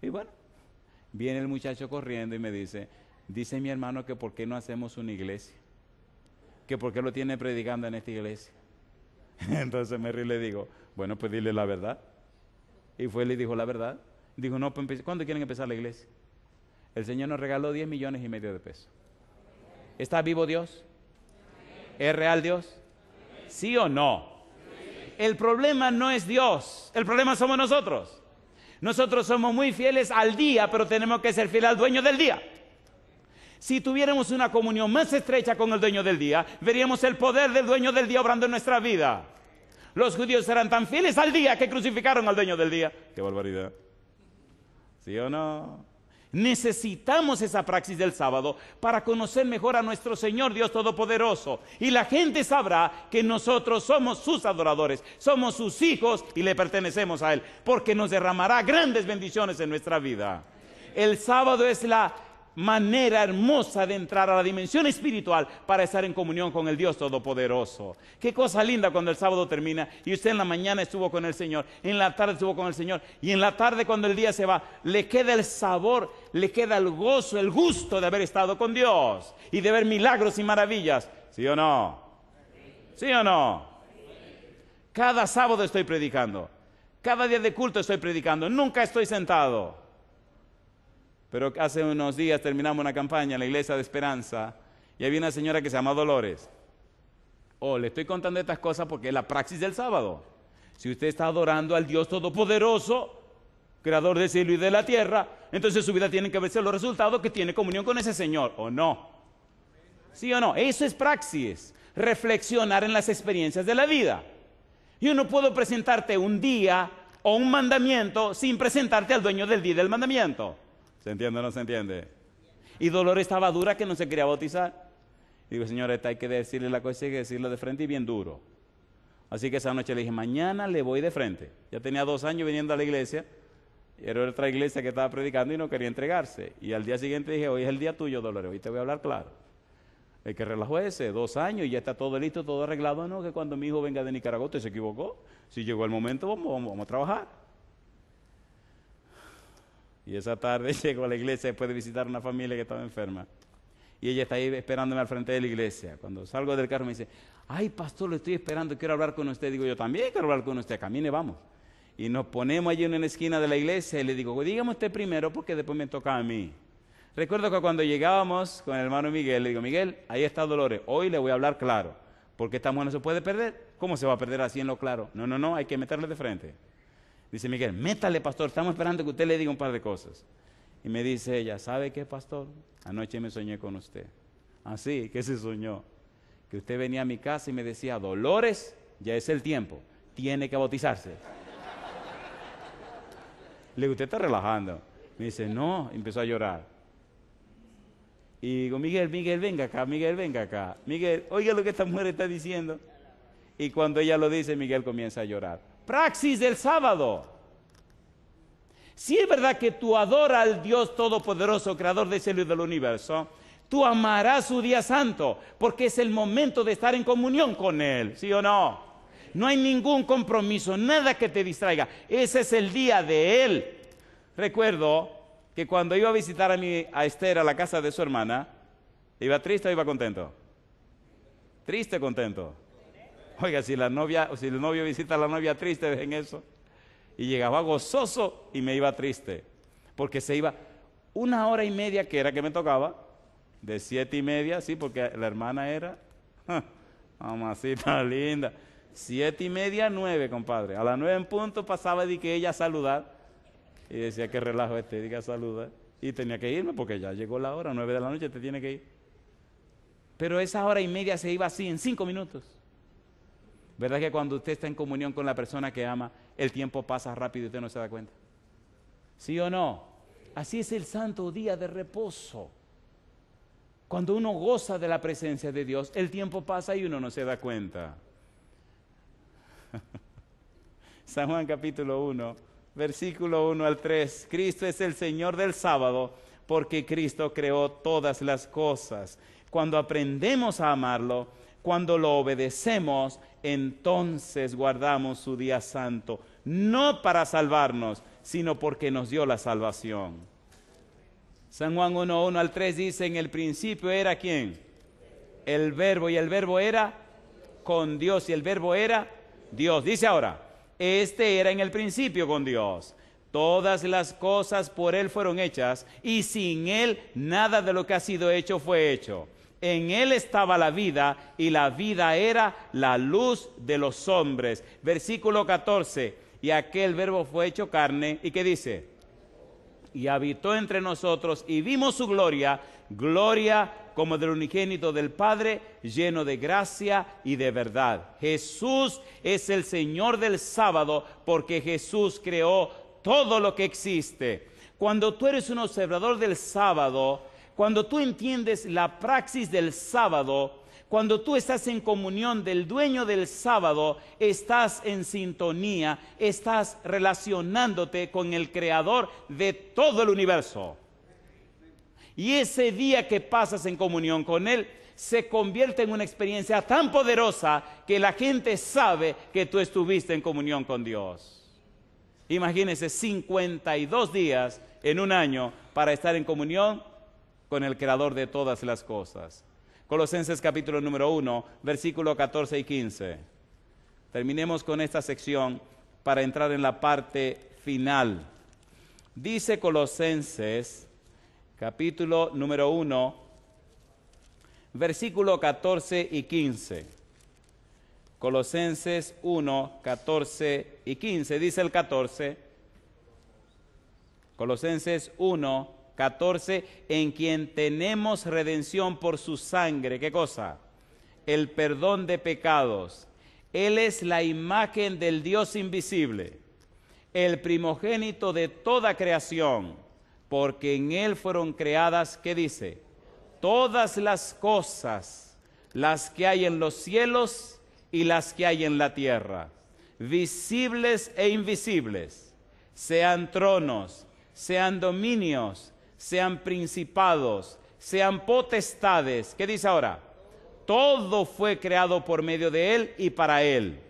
Y bueno, viene el muchacho corriendo y me dice, dice mi hermano que por qué no hacemos una iglesia, que por qué lo tiene predicando en esta iglesia. Entonces me río le digo, bueno, pues dile la verdad. Y fue y le dijo la verdad. Dijo, no, pues, cuando quieren empezar la iglesia? El Señor nos regaló 10 millones y medio de pesos. ¿Está vivo Dios? ¿Es real Dios? ¿Sí o no? El problema no es Dios, el problema somos nosotros. Nosotros somos muy fieles al día, pero tenemos que ser fieles al dueño del día. Si tuviéramos una comunión más estrecha con el dueño del día, veríamos el poder del dueño del día obrando en nuestra vida. Los judíos eran tan fieles al día que crucificaron al dueño del día. ¡Qué barbaridad! ¿Sí o no? Necesitamos esa praxis del sábado para conocer mejor a nuestro Señor Dios Todopoderoso. Y la gente sabrá que nosotros somos sus adoradores, somos sus hijos y le pertenecemos a Él, porque nos derramará grandes bendiciones en nuestra vida. El sábado es la manera hermosa de entrar a la dimensión espiritual para estar en comunión con el Dios Todopoderoso. Qué cosa linda cuando el sábado termina y usted en la mañana estuvo con el Señor, en la tarde estuvo con el Señor y en la tarde cuando el día se va, le queda el sabor, le queda el gozo, el gusto de haber estado con Dios y de ver milagros y maravillas. ¿Sí o no? ¿Sí o no? Cada sábado estoy predicando. Cada día de culto estoy predicando. Nunca estoy sentado pero hace unos días terminamos una campaña en la iglesia de Esperanza y había una señora que se llama Dolores. Oh, le estoy contando estas cosas porque es la praxis del sábado. Si usted está adorando al Dios Todopoderoso, creador del cielo y de la tierra, entonces su vida tiene que verse los resultados que tiene comunión con ese Señor, ¿o no? ¿Sí o no? Eso es praxis, reflexionar en las experiencias de la vida. Yo no puedo presentarte un día o un mandamiento sin presentarte al dueño del día del mandamiento. ¿Se entiende o no se entiende? Y Dolores estaba dura que no se quería bautizar. Y digo, Señor, esta hay que decirle la cosa, hay que decirlo de frente y bien duro. Así que esa noche le dije, mañana le voy de frente. Ya tenía dos años viniendo a la iglesia, era otra iglesia que estaba predicando y no quería entregarse. Y al día siguiente dije, hoy es el día tuyo, Dolores, hoy te voy a hablar claro. El que relajó ese, dos años, y ya está todo listo, todo arreglado, no, que cuando mi hijo venga de Nicaragua, usted se equivocó. Si llegó el momento, vamos a trabajar. Y esa tarde llego a la iglesia después de visitar a una familia que estaba enferma. Y ella está ahí esperándome al frente de la iglesia. Cuando salgo del carro me dice, ay pastor, lo estoy esperando, quiero hablar con usted. Digo yo, también quiero hablar con usted, camine, vamos. Y nos ponemos allí en la esquina de la iglesia y le digo, pues dígame usted primero porque después me toca a mí. Recuerdo que cuando llegábamos con el hermano Miguel, le digo, Miguel, ahí está Dolores, hoy le voy a hablar claro, porque esta mujer no se puede perder. ¿Cómo se va a perder así en lo claro? No, no, no, hay que meterle de frente. Dice Miguel, métale, pastor, estamos esperando que usted le diga un par de cosas. Y me dice ella, ¿sabe qué, pastor? Anoche me soñé con usted. Así, ah, ¿qué se soñó? Que usted venía a mi casa y me decía, Dolores, ya es el tiempo, tiene que bautizarse. Le digo, usted está relajando. Me dice, no, empezó a llorar. Y digo, Miguel, Miguel, venga acá, Miguel, venga acá. Miguel, oiga lo que esta mujer está diciendo. Y cuando ella lo dice, Miguel comienza a llorar. Praxis del sábado. Si es verdad que tú adoras al Dios Todopoderoso, Creador de cielo y del universo, tú amarás su día santo, porque es el momento de estar en comunión con Él, ¿sí o no? No hay ningún compromiso, nada que te distraiga. Ese es el día de Él. Recuerdo que cuando iba a visitar a, mi, a Esther a la casa de su hermana, ¿iba triste o iba contento? Triste, contento. Oiga, si la novia, si el novio visita a la novia triste, dejen eso. Y llegaba gozoso y me iba triste. Porque se iba una hora y media, que era que me tocaba, de siete y media, sí, porque la hermana era, sí, mamacita linda, siete y media, nueve, compadre. A las nueve en punto pasaba de que ella saludaba. Y decía que relajo este, diga saluda Y tenía que irme porque ya llegó la hora, nueve de la noche, te tiene que ir. Pero esa hora y media se iba así en cinco minutos. ¿Verdad que cuando usted está en comunión con la persona que ama, el tiempo pasa rápido y usted no se da cuenta? ¿Sí o no? Así es el santo día de reposo. Cuando uno goza de la presencia de Dios, el tiempo pasa y uno no se da cuenta. San Juan capítulo 1, versículo 1 al 3. Cristo es el Señor del sábado porque Cristo creó todas las cosas. Cuando aprendemos a amarlo, cuando lo obedecemos, entonces guardamos su día santo, no para salvarnos, sino porque nos dio la salvación. San Juan 1, al 3 dice, en el principio era quién? El verbo, y el verbo era con Dios, y el verbo era Dios. Dice ahora, este era en el principio con Dios. Todas las cosas por Él fueron hechas, y sin Él nada de lo que ha sido hecho fue hecho. En él estaba la vida y la vida era la luz de los hombres. Versículo 14. Y aquel verbo fue hecho carne. ¿Y qué dice? Y habitó entre nosotros y vimos su gloria, gloria como del unigénito del Padre, lleno de gracia y de verdad. Jesús es el Señor del sábado porque Jesús creó todo lo que existe. Cuando tú eres un observador del sábado, cuando tú entiendes la praxis del sábado, cuando tú estás en comunión del dueño del sábado, estás en sintonía, estás relacionándote con el creador de todo el universo. Y ese día que pasas en comunión con Él se convierte en una experiencia tan poderosa que la gente sabe que tú estuviste en comunión con Dios. Imagínense 52 días en un año para estar en comunión con el creador de todas las cosas. Colosenses capítulo número 1, versículo 14 y 15. Terminemos con esta sección para entrar en la parte final. Dice Colosenses capítulo número 1, versículo 14 y 15. Colosenses 1, 14 y 15. Dice el 14. Colosenses 1, 14, en quien tenemos redención por su sangre. ¿Qué cosa? El perdón de pecados. Él es la imagen del Dios invisible, el primogénito de toda creación, porque en Él fueron creadas, ¿qué dice? Todas las cosas, las que hay en los cielos y las que hay en la tierra, visibles e invisibles, sean tronos, sean dominios, sean principados, sean potestades. ¿Qué dice ahora? Todo fue creado por medio de Él y para Él.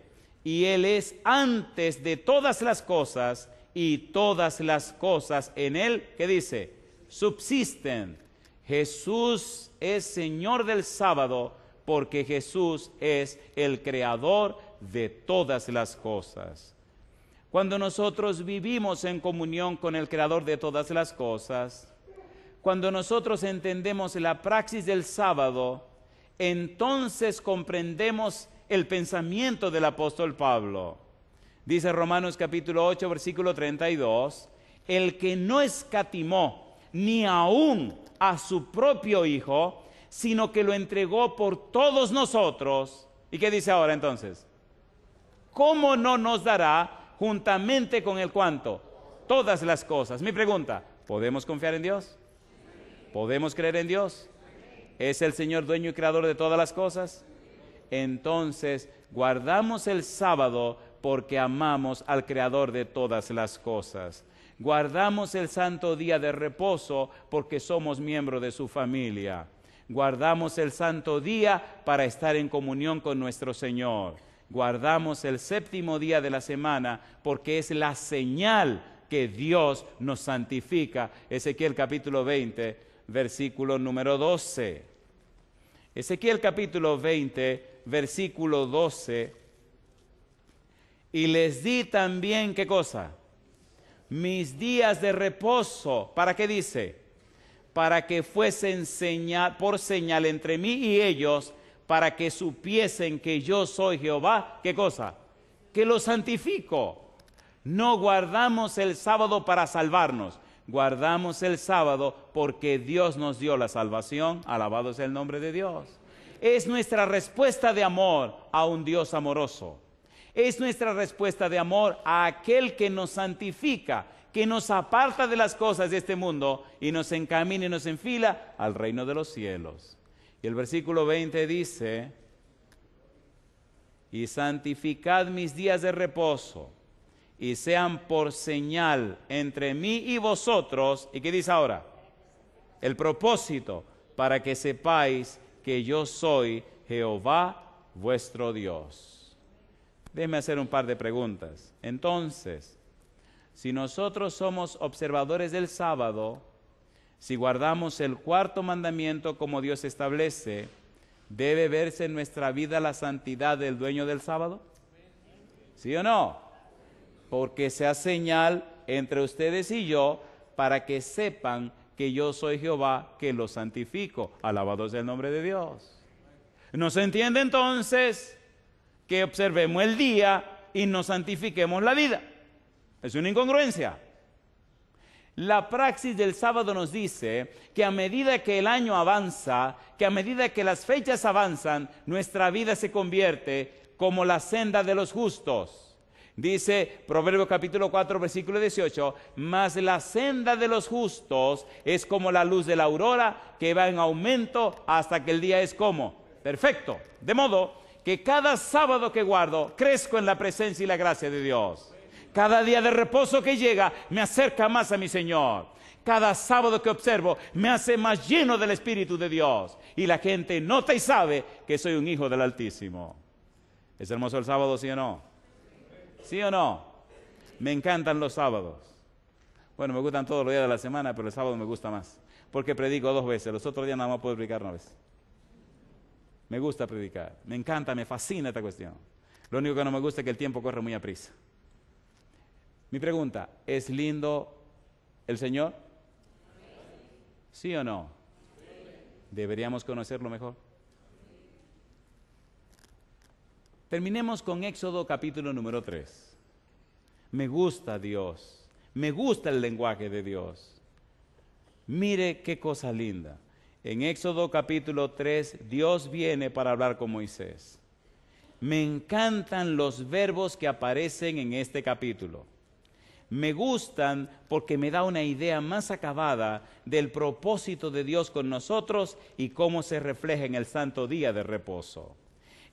Y Él es antes de todas las cosas y todas las cosas en Él, ¿qué dice? Subsisten. Jesús es Señor del sábado porque Jesús es el creador de todas las cosas. Cuando nosotros vivimos en comunión con el creador de todas las cosas, cuando nosotros entendemos la praxis del sábado, entonces comprendemos el pensamiento del apóstol Pablo. Dice Romanos capítulo 8, versículo 32, el que no escatimó ni aún a su propio Hijo, sino que lo entregó por todos nosotros. ¿Y qué dice ahora entonces? ¿Cómo no nos dará juntamente con el cuanto? Todas las cosas. Mi pregunta, ¿podemos confiar en Dios? ¿Podemos creer en Dios? ¿Es el Señor dueño y creador de todas las cosas? Entonces, guardamos el sábado porque amamos al creador de todas las cosas. Guardamos el santo día de reposo porque somos miembros de su familia. Guardamos el santo día para estar en comunión con nuestro Señor. Guardamos el séptimo día de la semana porque es la señal que Dios nos santifica. Ezequiel capítulo 20, versículo número 12. Ezequiel capítulo 20, versículo 12. Y les di también, ¿qué cosa? Mis días de reposo. ¿Para qué dice? Para que fuesen señal, por señal entre mí y ellos, para que supiesen que yo soy Jehová. ¿Qué cosa? Que lo santifico. No guardamos el sábado para salvarnos guardamos el sábado porque Dios nos dio la salvación, alabado es el nombre de Dios. Es nuestra respuesta de amor a un Dios amoroso. Es nuestra respuesta de amor a aquel que nos santifica, que nos aparta de las cosas de este mundo y nos encamina y nos enfila al reino de los cielos. Y el versículo 20 dice, y santificad mis días de reposo y sean por señal entre mí y vosotros. ¿Y qué dice ahora? El propósito para que sepáis que yo soy Jehová vuestro Dios. Déjeme hacer un par de preguntas. Entonces, si nosotros somos observadores del sábado, si guardamos el cuarto mandamiento como Dios establece, ¿debe verse en nuestra vida la santidad del dueño del sábado? ¿Sí o no? porque sea señal entre ustedes y yo, para que sepan que yo soy Jehová que los santifico. Alabado sea el nombre de Dios. ¿No se entiende entonces que observemos el día y nos santifiquemos la vida. Es una incongruencia. La praxis del sábado nos dice que a medida que el año avanza, que a medida que las fechas avanzan, nuestra vida se convierte como la senda de los justos. Dice Proverbios capítulo 4, versículo 18, mas la senda de los justos es como la luz de la aurora que va en aumento hasta que el día es como perfecto. De modo que cada sábado que guardo crezco en la presencia y la gracia de Dios. Cada día de reposo que llega me acerca más a mi Señor. Cada sábado que observo me hace más lleno del Espíritu de Dios. Y la gente nota y sabe que soy un hijo del Altísimo. Es hermoso el sábado, ¿sí o no? ¿Sí o no? Me encantan los sábados. Bueno, me gustan todos los días de la semana, pero el sábado me gusta más. Porque predico dos veces, los otros días nada más puedo predicar una vez. Me gusta predicar, me encanta, me fascina esta cuestión. Lo único que no me gusta es que el tiempo corre muy a prisa. Mi pregunta, ¿es lindo el Señor? ¿Sí o no? Deberíamos conocerlo mejor. Terminemos con Éxodo capítulo número 3. Me gusta Dios, me gusta el lenguaje de Dios. Mire qué cosa linda. En Éxodo capítulo 3, Dios viene para hablar con Moisés. Me encantan los verbos que aparecen en este capítulo. Me gustan porque me da una idea más acabada del propósito de Dios con nosotros y cómo se refleja en el santo día de reposo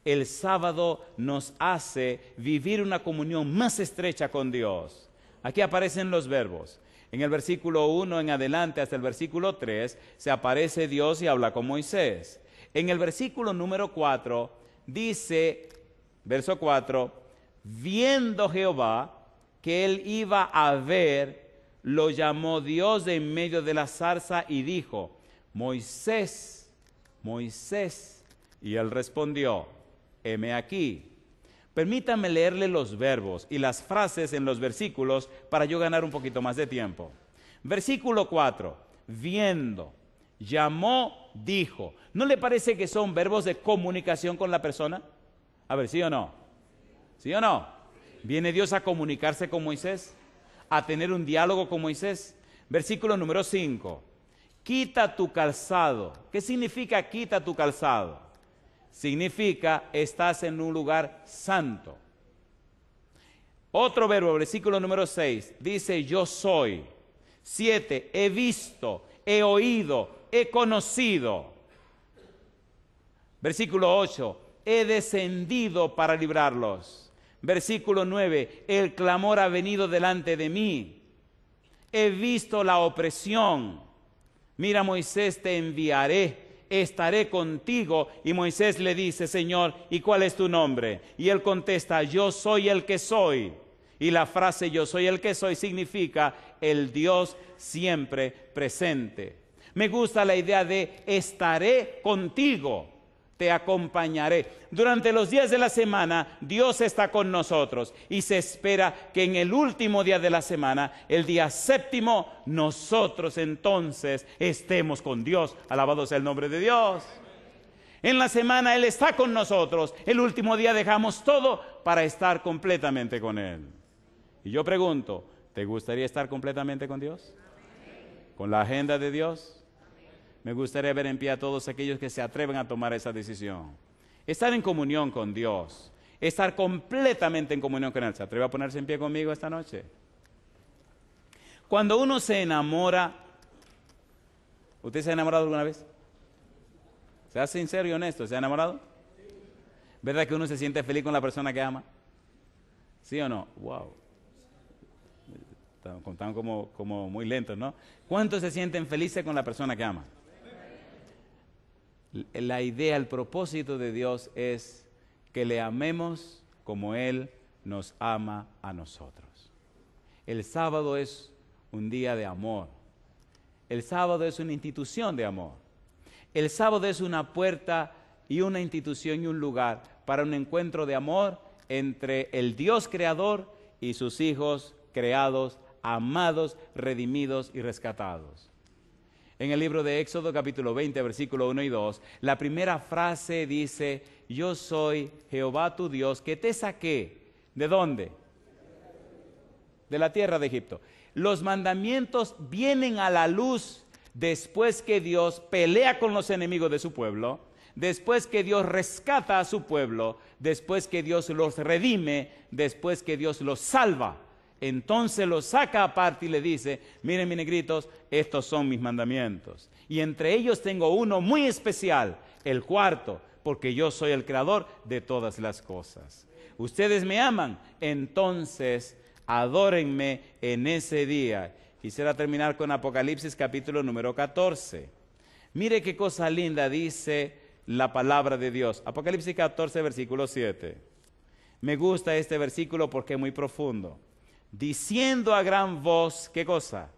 el sábado nos hace vivir una comunión más estrecha con Dios. Aquí aparecen los verbos. En el versículo 1 en adelante hasta el versículo 3 se aparece Dios y habla con Moisés. En el versículo número 4 dice, verso 4, viendo Jehová que él iba a ver, lo llamó Dios en medio de la zarza y dijo, Moisés, Moisés. Y él respondió, aquí. Permítame leerle los verbos y las frases en los versículos para yo ganar un poquito más de tiempo. Versículo 4, viendo, llamó, dijo. ¿No le parece que son verbos de comunicación con la persona? A ver, ¿sí o no? ¿Sí o no? ¿Viene Dios a comunicarse con Moisés? ¿A tener un diálogo con Moisés? Versículo número 5. Quita tu calzado. ¿Qué significa quita tu calzado? significa estás en un lugar santo. Otro verbo, versículo número 6, dice yo soy. 7, he visto, he oído, he conocido. Versículo 8, he descendido para librarlos. Versículo 9, el clamor ha venido delante de mí. He visto la opresión. Mira Moisés, te enviaré estaré contigo. Y Moisés le dice, Señor, ¿y cuál es tu nombre? Y él contesta, yo soy el que soy. Y la frase yo soy el que soy significa el Dios siempre presente. Me gusta la idea de estaré contigo te acompañaré. Durante los días de la semana, Dios está con nosotros y se espera que en el último día de la semana, el día séptimo, nosotros entonces estemos con Dios. Alabado sea el nombre de Dios. En la semana Él está con nosotros. El último día dejamos todo para estar completamente con Él. Y yo pregunto, ¿te gustaría estar completamente con Dios? ¿Con la agenda de Dios? Me gustaría ver en pie a todos aquellos que se atreven a tomar esa decisión. Estar en comunión con Dios, estar completamente en comunión con Él. ¿Se atreve a ponerse en pie conmigo esta noche? Cuando uno se enamora, ¿usted se ha enamorado alguna vez? Sea sincero y honesto, ¿se ha enamorado? ¿Verdad que uno se siente feliz con la persona que ama? ¿Sí o no? ¡Wow! Están como, como muy lentos, ¿no? ¿Cuántos se sienten felices con la persona que ama? la idea, el propósito de Dios es que le amemos como Él nos ama a nosotros. El sábado es un día de amor. El sábado es una institución de amor. El sábado es una puerta y una institución y un lugar para un encuentro de amor entre el Dios creador y sus hijos creados, amados, redimidos y rescatados en el libro de Éxodo capítulo 20, versículo 1 y 2, la primera frase dice, yo soy Jehová tu Dios que te saqué. ¿De dónde? De la tierra de Egipto. Los mandamientos vienen a la luz después que Dios pelea con los enemigos de su pueblo, después que Dios rescata a su pueblo, después que Dios los redime, después que Dios los salva. Entonces lo saca aparte y le dice, miren mis negritos, estos son mis mandamientos. Y entre ellos tengo uno muy especial, el cuarto, porque yo soy el creador de todas las cosas. Ustedes me aman, entonces adórenme en ese día. Quisiera terminar con Apocalipsis capítulo número 14. Mire qué cosa linda dice la palabra de Dios. Apocalipsis 14, versículo 7. Me gusta este versículo porque es muy profundo diciendo a gran voz, ¿qué cosa?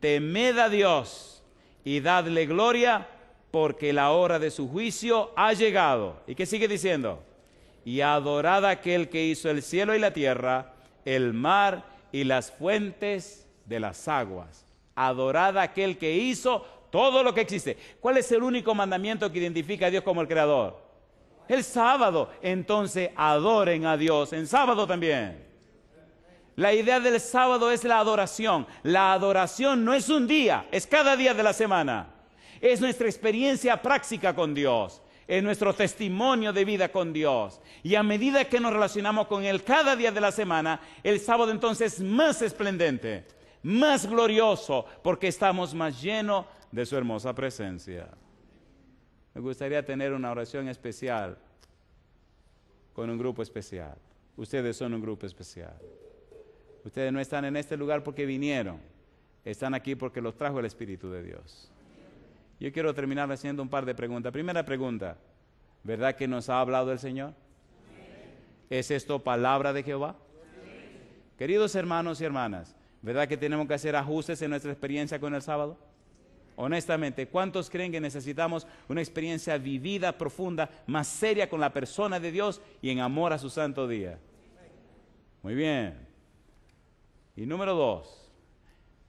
Temed a Dios y dadle gloria, porque la hora de su juicio ha llegado. ¿Y qué sigue diciendo? Y adorad a aquel que hizo el cielo y la tierra, el mar y las fuentes de las aguas. Adorad a aquel que hizo todo lo que existe. ¿Cuál es el único mandamiento que identifica a Dios como el creador? El sábado. Entonces adoren a Dios en sábado también. La idea del sábado es la adoración. La adoración no es un día, es cada día de la semana. Es nuestra experiencia práctica con Dios, es nuestro testimonio de vida con Dios. Y a medida que nos relacionamos con Él cada día de la semana, el sábado entonces es más esplendente, más glorioso, porque estamos más llenos de su hermosa presencia. Me gustaría tener una oración especial con un grupo especial. Ustedes son un grupo especial. Ustedes no están en este lugar porque vinieron, están aquí porque los trajo el Espíritu de Dios. Yo quiero terminar haciendo un par de preguntas. Primera pregunta, ¿verdad que nos ha hablado el Señor? ¿Es esto palabra de Jehová? Queridos hermanos y hermanas, ¿verdad que tenemos que hacer ajustes en nuestra experiencia con el sábado? Honestamente, ¿cuántos creen que necesitamos una experiencia vivida, profunda, más seria con la persona de Dios y en amor a su santo día? Muy bien. Y número dos,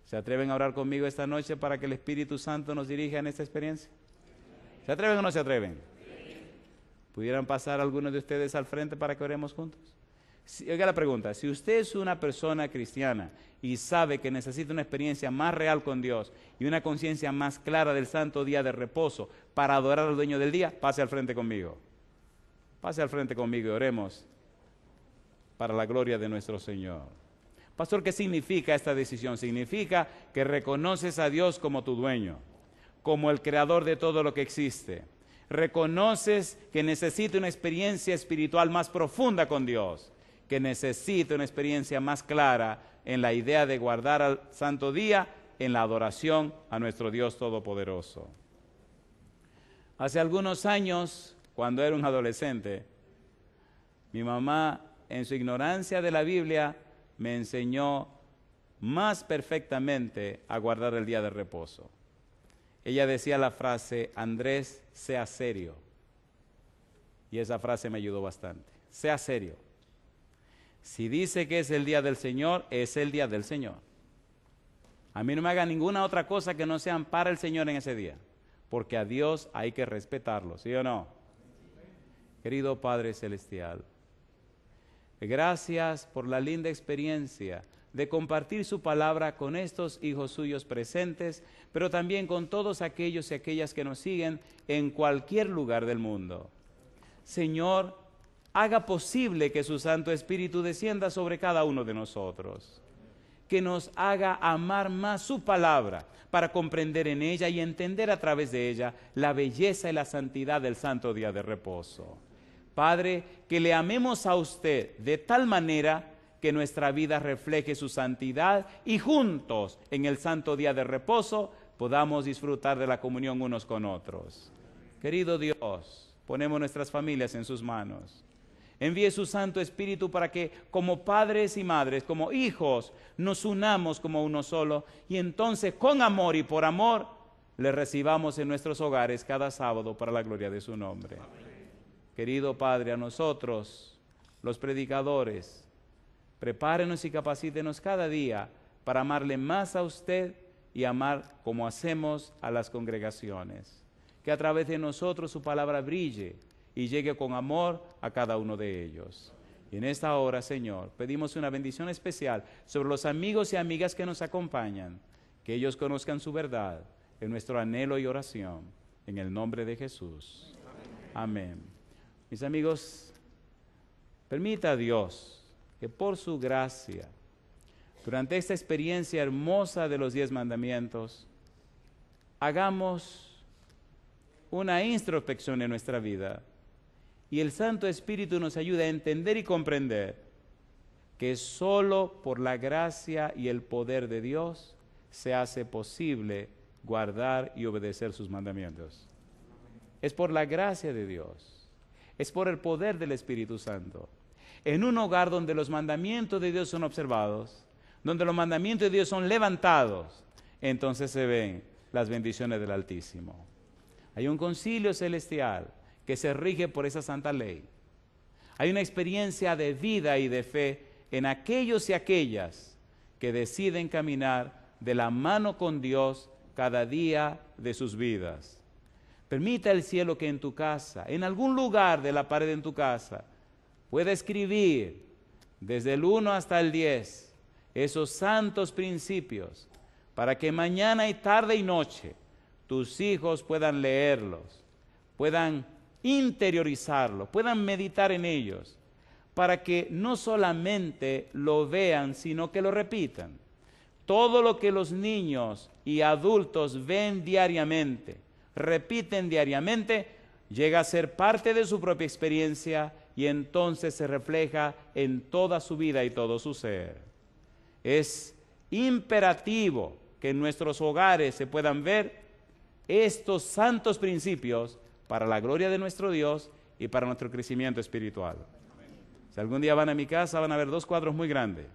¿se atreven a orar conmigo esta noche para que el Espíritu Santo nos dirija en esta experiencia? ¿Se atreven o no se atreven? ¿Pudieran pasar algunos de ustedes al frente para que oremos juntos? oiga la pregunta, si usted es una persona cristiana y sabe que necesita una experiencia más real con Dios y una conciencia más clara del santo día de reposo para adorar al dueño del día, pase al frente conmigo. Pase al frente conmigo y oremos para la gloria de nuestro Señor. Pastor, ¿qué significa esta decisión? Significa que reconoces a Dios como tu dueño, como el creador de todo lo que existe. Reconoces que necesita una experiencia espiritual más profunda con Dios, que necesita una experiencia más clara en la idea de guardar al santo día en la adoración a nuestro Dios Todopoderoso. Hace algunos años, cuando era un adolescente, mi mamá, en su ignorancia de la Biblia, me enseñó más perfectamente a guardar el día de reposo. Ella decía la frase, Andrés, sea serio. Y esa frase me ayudó bastante. Sea serio. Si dice que es el día del Señor, es el día del Señor. A mí no me haga ninguna otra cosa que no sean para el Señor en ese día. Porque a Dios hay que respetarlo, ¿sí o no? Querido Padre Celestial, Gracias por la linda experiencia de compartir su palabra con estos hijos suyos presentes, pero también con todos aquellos y aquellas que nos siguen en cualquier lugar del mundo. Señor, haga posible que su Santo Espíritu descienda sobre cada uno de nosotros, que nos haga amar más su palabra para comprender en ella y entender a través de ella la belleza y la santidad del santo día de reposo. Padre, que le amemos a usted de tal manera que nuestra vida refleje su santidad y juntos en el santo día de reposo podamos disfrutar de la comunión unos con otros. Querido Dios, ponemos nuestras familias en sus manos. Envíe su Santo Espíritu para que como padres y madres, como hijos, nos unamos como uno solo y entonces con amor y por amor le recibamos en nuestros hogares cada sábado para la gloria de su nombre. Querido Padre, a nosotros, los predicadores, prepárenos y capacítenos cada día para amarle más a usted y amar como hacemos a las congregaciones. Que a través de nosotros su palabra brille y llegue con amor a cada uno de ellos. Y en esta hora, Señor, pedimos una bendición especial sobre los amigos y amigas que nos acompañan, que ellos conozcan su verdad en nuestro anhelo y oración. En el nombre de Jesús. Amén. Amén. Mis amigos, permita a Dios que por su gracia, durante esta experiencia hermosa de los diez mandamientos, hagamos una introspección en nuestra vida y el Santo Espíritu nos ayude a entender y comprender que solo por la gracia y el poder de Dios se hace posible guardar y obedecer sus mandamientos. Es por la gracia de Dios es por el poder del Espíritu Santo. En un hogar donde los mandamientos de Dios son observados, donde los mandamientos de Dios son levantados, entonces se ven las bendiciones del Altísimo. Hay un concilio celestial que se rige por esa santa ley. Hay una experiencia de vida y de fe en aquellos y aquellas que deciden caminar de la mano con Dios cada día de sus vidas. Permita el cielo que en tu casa, en algún lugar de la pared en tu casa, pueda escribir desde el 1 hasta el 10 esos santos principios para que mañana y tarde y noche tus hijos puedan leerlos, puedan interiorizarlos, puedan meditar en ellos, para que no solamente lo vean, sino que lo repitan. Todo lo que los niños y adultos ven diariamente repiten diariamente, llega a ser parte de su propia experiencia y entonces se refleja en toda su vida y todo su ser. Es imperativo que en nuestros hogares se puedan ver estos santos principios para la gloria de nuestro Dios y para nuestro crecimiento espiritual. Si algún día van a mi casa van a ver dos cuadros muy grandes.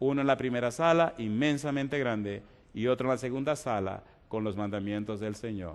Uno en la primera sala, inmensamente grande, y otro en la segunda sala, con los mandamientos del Señor.